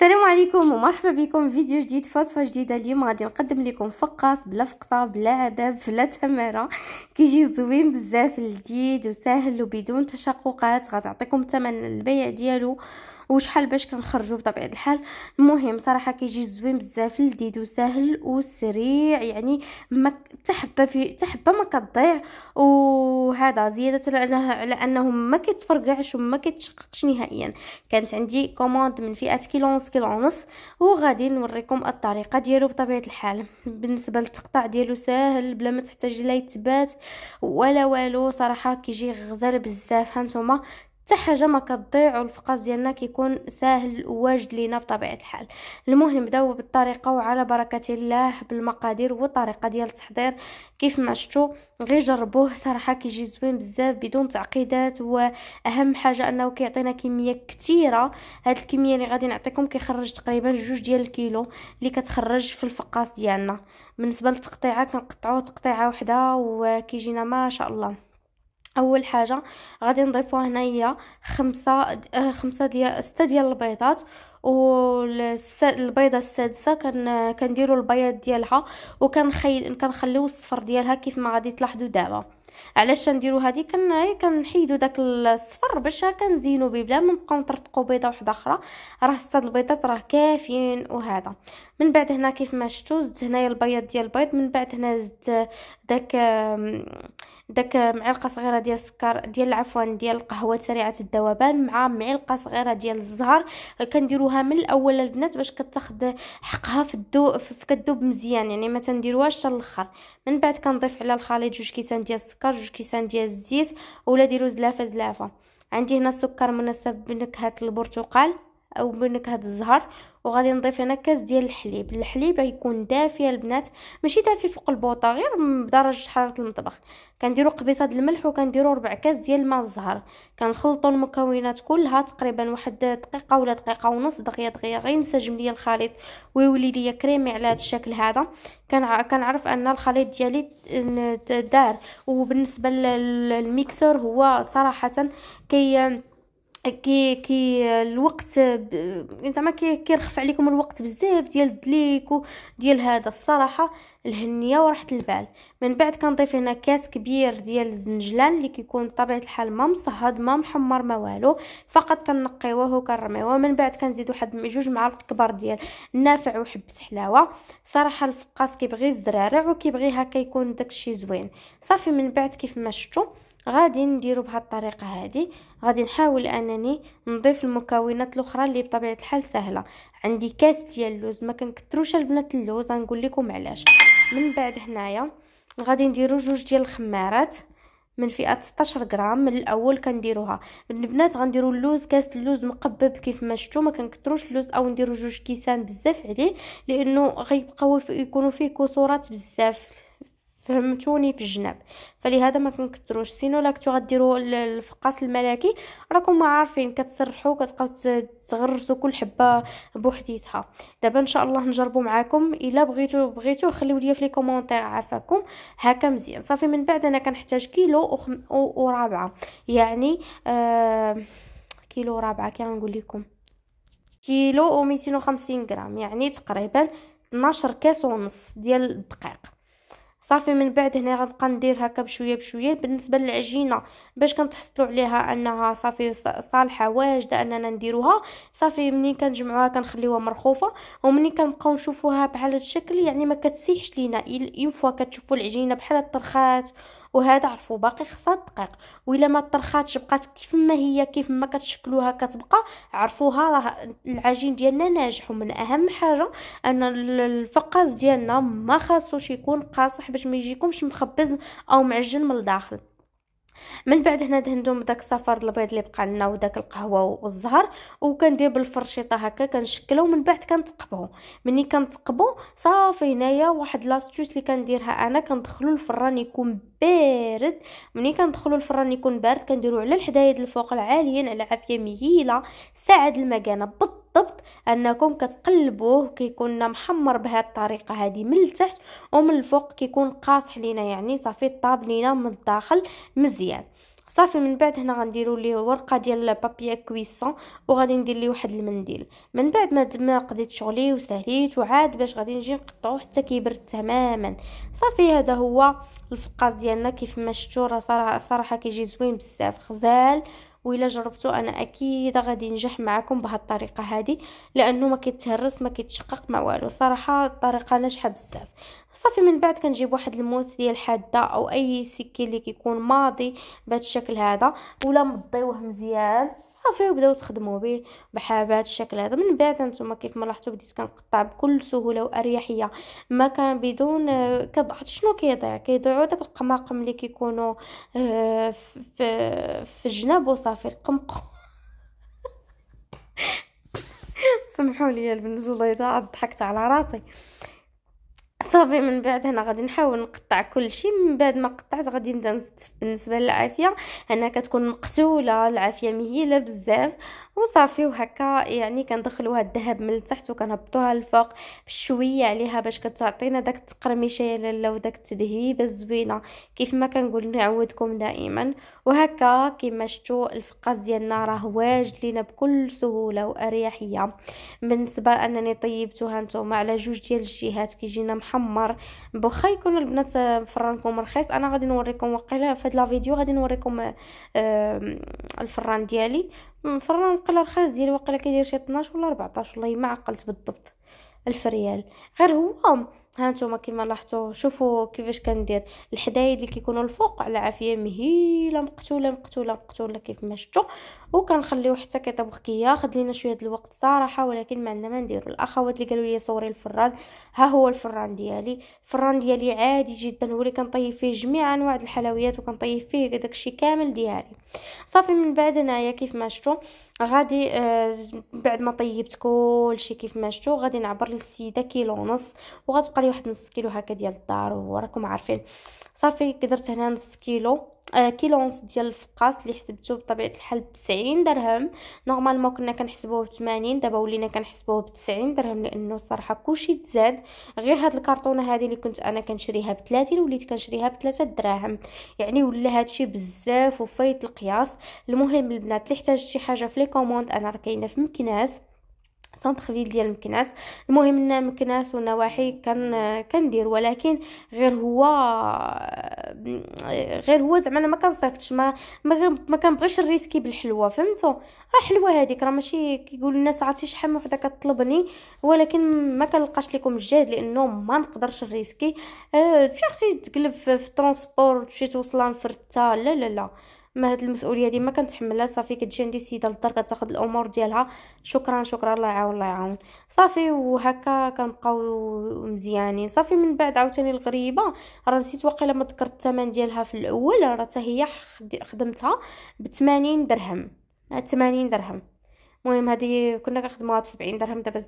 السلام عليكم ومرحبا بكم في فيديو جديد فاصفه جديده اليوم غادي نقدم لكم فقاص بلا فقصه بلا عذاب بلا تماره كيجي زوين بزاف لذيذ وسهل وبدون تشققات غادي نعطيكم الثمن البيع ديالو وشحال باش كنخرجوا بطبيعه الحال المهم صراحه كيجي زوين بزاف لذيذ وسهل وسريع يعني ما تحبه في تحبه ما كتضيع وهذا زياده على انه ما كيتفرقعش وما كيتشققش نهائيا كانت عندي كوموند من فئه كيلو ونص كيلو ونص وغادي نوريكم الطريقه ديالو بطبيعه الحال بالنسبه للتقطع ديالو ساهل بلا ما تحتاج لا يتبات ولا والو صراحه كيجي غزال بزاف هانتوما حتى حاجه ما كتضيعوا والفقاس ديالنا كيكون ساهل وواجد لينا بطبيعه الحال المهم نبداو بالطريقه وعلى بركه الله بالمقادير والطريقه ديال التحضير كيف ما شفتوا غير جربوه صراحه كيجي زوين بزاف بدون تعقيدات واهم حاجه انه كيعطينا كميه كثيره هاد الكميه اللي غادي نعطيكم كيخرج تقريبا جوج ديال الكيلو اللي كتخرج في الفقاس ديالنا بالنسبه للتقطيعه كنقطعوه تقطيعه وحده وكيجينا ما شاء الله اول حاجه غادي نضيفوها هنايا خمسة آه، خمسة ديال ستة ديال البيضات والبيضه السادسه كن كنديروا البياض ديالها وكنخلي كنخليو الصفر ديالها كيف ما غادي تلاحظوا دابا علاش نديرو هادي كن كنحيدو داك الصفر باش كنزينو بيه بلا ما نبقاو نطرطقو بيضه وحده اخرى راه سته البيضات راه كافيين وهذا من بعد هنا كيف ما شفتوا زدت هنايا البياض ديال البيض من بعد هنا زدت داك داك معلقه صغيره ديال السكر ديال عفوا ديال القهوه سريعه الذوبان مع معلقه صغيره ديال الزهر كنديروها من الاول البنات باش كتاخد حقها في الدو في كدوب مزيان يعني ما تنديروهاش حتى من بعد كنضيف على الخليط جوج كيسان ديال السكر السكر جوج كيسان ديال الزيت ولا ديروا زلافه زلافه عندي هنا السكر مناسب بنكهه البرتقال او بنكهه الزهر وغادي نضيف هنا كاس ديال الحليب الحليب يكون دافي البنات ماشي دافي فوق البوطه غير بدرجه حراره المطبخ كنديروا قبيصه الملح وكنديروا ربع كاس ديال الماء الزهر كنخلطوا المكونات كلها تقريبا واحد دقيقه ولا دقيقه ونص دقيقه دقيقه غير ينسجم ليا الخليط ويولي ليا كريمي على هذا الشكل هذا كنعرف ان الخليط ديالي دار وبالنسبه للميكسور هو صراحه كي كي كي الوقت زعما كيرخف عليكم الوقت بزاف ديال الدليك وديال هذا الصراحه الهنيه وراحه البال من بعد كنضيف هنا كاس كبير ديال الزنجلان اللي كيكون بطبيعه الحال ما مصهد ما محمر ما والو فقط كنقيوه وكنرميوه من بعد كنزيد واحد جوج معالق كبار ديال النافع وحبه حلاوه صراحه الفقاس كيبغي الزرارع وكيبغي هكا يكون داكشي زوين صافي من بعد كيف ما شفتوا غادي نديرو بهاد الطريقه هادي غادي نحاول انني نضيف المكونات الاخرى اللي بطبيعه الحال سهله عندي كاس ديال اللوز ما كنكثروش البنات اللوز غنقول لكم علاش من بعد هنايا غادي نديرو جوج ديال الخمارات من فئه 16 غرام من الاول كنديروها البنات غنديروا اللوز كاس اللوز مقبب كيف ما شفتوا ما كنكثروش اللوز او نديروا جوج كيسان بزاف عليه لانه غيبقاو يكونوا فيه كسورات بزاف فهمتوني في الجناب فلهذا ما كنكثروش سينو لا كنتو غديروا الفقاس الملكي راكم ما عارفين كتسرحوا كتبقاو تغرسوا كل حبه بوحديتها دابا ان شاء الله نجربوا معاكم الا بغيتو بغيتو خليو ليا في لي كومونتير عافاكم هكا مزيان صافي من بعد انا كنحتاج كيلو وخم... ورابعه يعني آه كيلو رابعه غنقول لكم كيلو و 250 غرام يعني تقريبا 12 كاس ونص ديال الدقيق صافي من بعد هنا غنبقى ندير هكا بشويه بشويه بالنسبه للعجينه باش كنتحصلوا عليها انها صافي صالحه واجده اننا نديروها صافي منين كنجمعوها كنخليوها مرخوفه ومنين كنبقاو نشوفوها بحال هذا الشكل يعني ما كتسيحش لينا اون فوا كتشوفوا العجينه بحال الطرخات وهذا عرفوا باقي خصها دقيق وإلا ما طرخاتش بقات كيف ما هي كيف ما كتشكلوها كتبقى عرفوها راه العجين ديالنا ناجح ومن اهم حاجه ان الفقاس ديالنا ما خاصوش يكون قاصح باش ما يجيكمش مخبز او معجن من الداخل من بعد هنا دهندهم داك الصفار البيض اللي بقى لنا وداك القهوه والزهر وكندير بالفرشيطه هكا كنشكله ومن بعد كنتقبه ملي كنتقبو صافي هنايا واحد لاستوس اللي كنديرها انا كندخلو الفران يكون بارد ملي كندخلوا الفران يكون بارد كنديروا على الحدايد الفوق العاليين على عافيه مهيله ساعد المكانه بالضبط انكم كتقلبوه كيكون محمر بهذه الطريقه هذه من التحت ومن الفوق كيكون قاصح لينا يعني صافي طاب لينا من الداخل مزيان صافي من بعد هنا غنديروا ليه ورقه ديال بابيا كويسون وغادي ندير ليه واحد المنديل من بعد ما ما قضيت شغلي وسهليت وعاد باش غادي نجي نقطعوه حتى كيبرد تماما صافي هذا هو الفقاص ديالنا كيف ما شفتوا راه صراحه كيجي زوين بزاف غزال وإلا جربتو أنا أكيد غادي ينجح معكم بهاد الطريقة هادي لأنه ما كيتهرس ما كيتشقق ما والو صراحة الطريقة ناجحة بزاف صافي من بعد كنجيب واحد الموس ديال حادة أو أي سكين اللي كيكون ماضي بهاد الشكل هذا ولا مضيوه مزيان صافي وبداو تخدموا به بحال الشكل هذا من بعد انتم كيف ما لاحظتوا بديت كنقطع بكل سهوله واريحيه ما كان بدون كضغط شنو كيضيع كيضيعوا داك القماقم اللي كيكونوا آه، في في الجناب وصافي القمق سمحوا لي البنت والله ضحكت على راسي صافي من بعد هنا غادي نحاول نقطع كل شيء من بعد ما قطعت غادي نبدا نستف بالنسبه للعافيه هنا كتكون مقتوله العافيه مهيله بزاف وصافي وهكا يعني كندخلوها الذهب من التحت وكنهبطوها الفوق بشويه عليها باش كتعطينا داك التقرميشه يا لاله وداك التذهيبه الزوينه كيف ما كنقول نعودكم دائما وهكا كما شفتوا الفقاس ديالنا راه واجد لينا بكل سهوله واريحيه بالنسبه انني طيبتوها نتوما على جوج ديال الجهات كيجينا محمر بوخا يكون البنات فرانكم رخيص انا غادي نوريكم وقيلا في هاد الفيديو غادي نوريكم الفران ديالي مفرره نقل رخاص ديالي واقيلا كيدير شي 12 ولا 14 والله ما عقلت بالضبط الف ريال غير هو ها نتوما كيما لاحظتوا شوفوا كيفاش كندير الحدايد اللي كيكونوا الفوق على عافيه مهيله مقتوله مقتوله مقتوله كيف ما شفتوا وكنخليو حتى كيطبخ وخكيه خد لينا شويه ديال الوقت صراحه ولكن ما عندنا ما نديرو الاخوات اللي قالوا لي صوري الفران ها هو الفران ديالي الفران ديالي عادي جدا هو اللي كنطيب فيه جميع انواع الحلويات وكنطيب فيه داكشي كامل ديالي صافي من بعد هنايا كيف ما شفتوا غادي آه، بعد ما طيبت كلشي كيف ما شفتوا غادي نعبر للسيده كيلو ونص وغتبقى لي واحد نص كيلو هكا ديال الدار وراكم عارفين صافي قدرت هنا نص كيلو آه ونص ديال الفقاس اللي حسبته بطبيعه الحال ب 90 درهم نورمالمون كنا كنحسبوه ب 80 دابا ولينا كنحسبوه ب 90 درهم لانه الصراحه كلشي تزاد غير هاد الكرتونه هذه اللي كنت انا كنشريها ب 30 وليت كنشريها ب 3 دراهم يعني ولا هادشي بزاف وفايت القياس المهم البنات اللي احتاج شي حاجه في لي كوموند انا راه كاينه في مكناس سنتر فيل ديال مكناس المهم ان مكناس ونواحي كان كندير ولكن غير هو غير هو زعما انا ما كنصيفطش ما ما كنبغيش الريسكي بالحلوه فهمتوا راه حلوه هذيك راه ماشي كيقولوا الناس عرفتي شحال من وحده كطلبني ولكن ما كنلقاش لكم الجهد لانه ما نقدرش الريسكي أه شفتي تقلب في الترونسبور تمشي توصلها مفرته لا لا لا ما هاد المسؤوليه هادي ما كنتحملها صافي كتجي عندي السيده للدار كتاخذ الامور ديالها شكرا شكرا الله يعاون الله يعاون صافي وهكا كنبقاو مزيانين صافي من بعد عاوتاني الغريبه راه نسيت واقيلا ما ذكرت الثمن ديالها في الاول راه حتى هي خدمتها ب 80 درهم 80 درهم المهم هادي كنا كنخدموها ب 70 درهم دابا